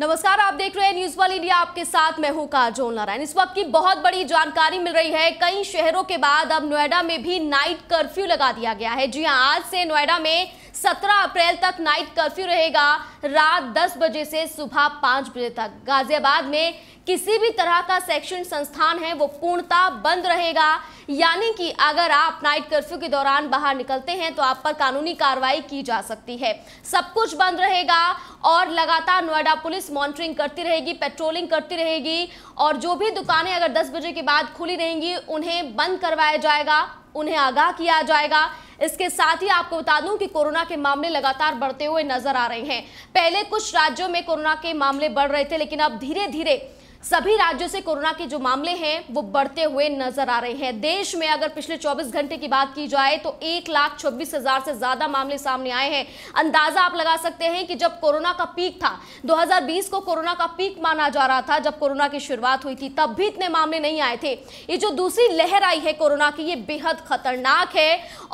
नमस्कार आप देख रहे हैं न्यूज वाल इंडिया आपके साथ मैं हूं काजोल नारायण इस वक्त की बहुत बड़ी जानकारी मिल रही है कई शहरों के बाद अब नोएडा में भी नाइट कर्फ्यू लगा दिया गया है जी हां आज से नोएडा में 17 अप्रैल तक नाइट कर्फ्यू रहेगा रात 10 बजे से सुबह 5 बजे तक गाजियाबाद में किसी भी तरह का शैक्षणिक संस्थान है वो पूर्णता बंद रहेगा यानी कि अगर आप नाइट कर्फ्यू के दौरान बाहर निकलते हैं तो आप पर कानूनी कार्रवाई की जा सकती है सब कुछ बंद रहेगा और लगातार नोएडा पुलिस मॉनिटरिंग करती रहेगी पेट्रोलिंग करती रहेगी और जो भी दुकानें अगर 10 बजे के बाद खुली रहेंगी उन्हें बंद करवाया जाएगा उन्हें आगाह किया जाएगा इसके साथ ही आपको बता दूं कि कोरोना के मामले लगातार बढ़ते हुए नजर आ रहे हैं पहले कुछ राज्यों में कोरोना के मामले बढ़ रहे थे लेकिन अब धीरे धीरे सभी राज्यों से कोरोना के जो मामले हैं वो बढ़ते हुए नजर आ रहे हैं देश में अगर पिछले 24 घंटे की बात की जाए तो एक लाख छब्बीस हजार से ज्यादा मामले सामने आए हैं अंदाजा आप लगा सकते हैं कि जब कोरोना का पीक था 2020 को कोरोना का पीक माना जा रहा था जब कोरोना की शुरुआत हुई थी तब भी इतने मामले नहीं आए थे ये जो दूसरी लहर आई है कोरोना की ये बेहद खतरनाक है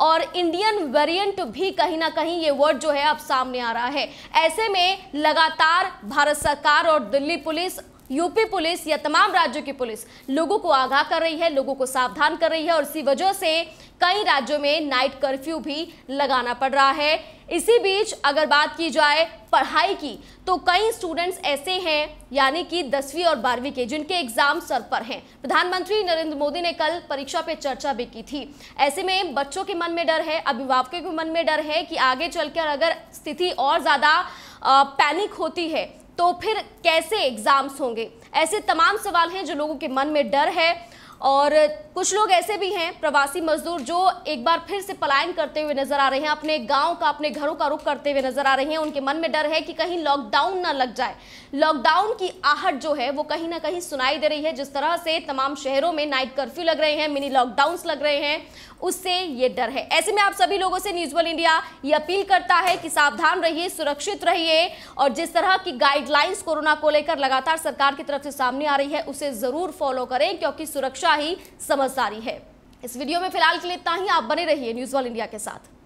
और इंडियन वेरियंट भी कहीं ना कहीं ये वर्ड जो है अब सामने आ रहा है ऐसे में लगातार भारत सरकार और दिल्ली पुलिस यूपी पुलिस या तमाम राज्यों की पुलिस लोगों को आगाह कर रही है लोगों को सावधान कर रही है और इसी वजह से कई राज्यों में नाइट कर्फ्यू भी लगाना पड़ रहा है इसी बीच अगर बात की जाए पढ़ाई की तो कई स्टूडेंट्स ऐसे हैं यानी कि दसवीं और बारहवीं के जिनके एग्जाम सर पर हैं प्रधानमंत्री नरेंद्र मोदी ने कल परीक्षा पे चर्चा भी की थी ऐसे में बच्चों के मन में डर है अभिभावकों के मन में डर है कि आगे चलकर अगर स्थिति और ज़्यादा पैनिक होती है तो फिर कैसे एग्जाम्स होंगे ऐसे तमाम सवाल हैं जो लोगों के मन में डर है और कुछ लोग ऐसे भी हैं प्रवासी मजदूर जो एक बार फिर से पलायन करते हुए नजर आ रहे हैं अपने गांव का अपने घरों का रुख करते हुए नजर आ रहे हैं उनके मन में डर है कि कहीं लॉकडाउन ना लग जाए लॉकडाउन की आहट जो है वो कहीं ना कहीं सुनाई दे रही है जिस तरह से तमाम शहरों में नाइट कर्फ्यू लग रहे हैं मिनी लॉकडाउन लग रहे हैं उससे ये डर है ऐसे में आप सभी लोगों से न्यूज वन इंडिया ये अपील करता है कि सावधान रहिए सुरक्षित रहिए और जिस तरह की गाइडलाइंस कोरोना को लेकर लगातार सरकार की तरफ से सामने आ रही है उसे जरूर फॉलो करें क्योंकि सुरक्षा हमेशा ही समझदारी है इस वीडियो में फिलहाल के लिए इतना ही आप बने रहिए न्यूज़ वन इंडिया के साथ